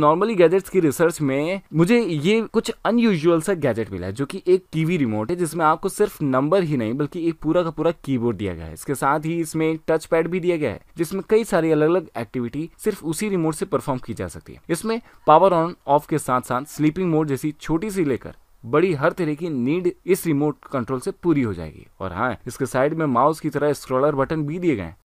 normally gadgets की research में मुझे ये कुछ अनयूजुअल सा गैजेट मिला है जो कि एक टीवी रिमोट है जिसमें आपको सिर्फ नंबर ही नहीं बल्कि एक पूरा का पूरा कीबोर्ड दिया गया है इसके साथ ही इसमें एक टच पैड भी दिया गया है जिसमें कई सारी अलग अलग एक्टिविटी सिर्फ उसी रिमोट से परफॉर्म की जा सकती है इसमें पावर ऑन ऑफ के साथ साथ स्लीपिंग मोड जैसी छोटी सी लेकर बड़ी हर तरह की नीड इस रिमोट कंट्रोल से पूरी हो जाएगी और हाँ इसके साइड में माउस की तरह स्क्रॉलर बटन भी दिए गए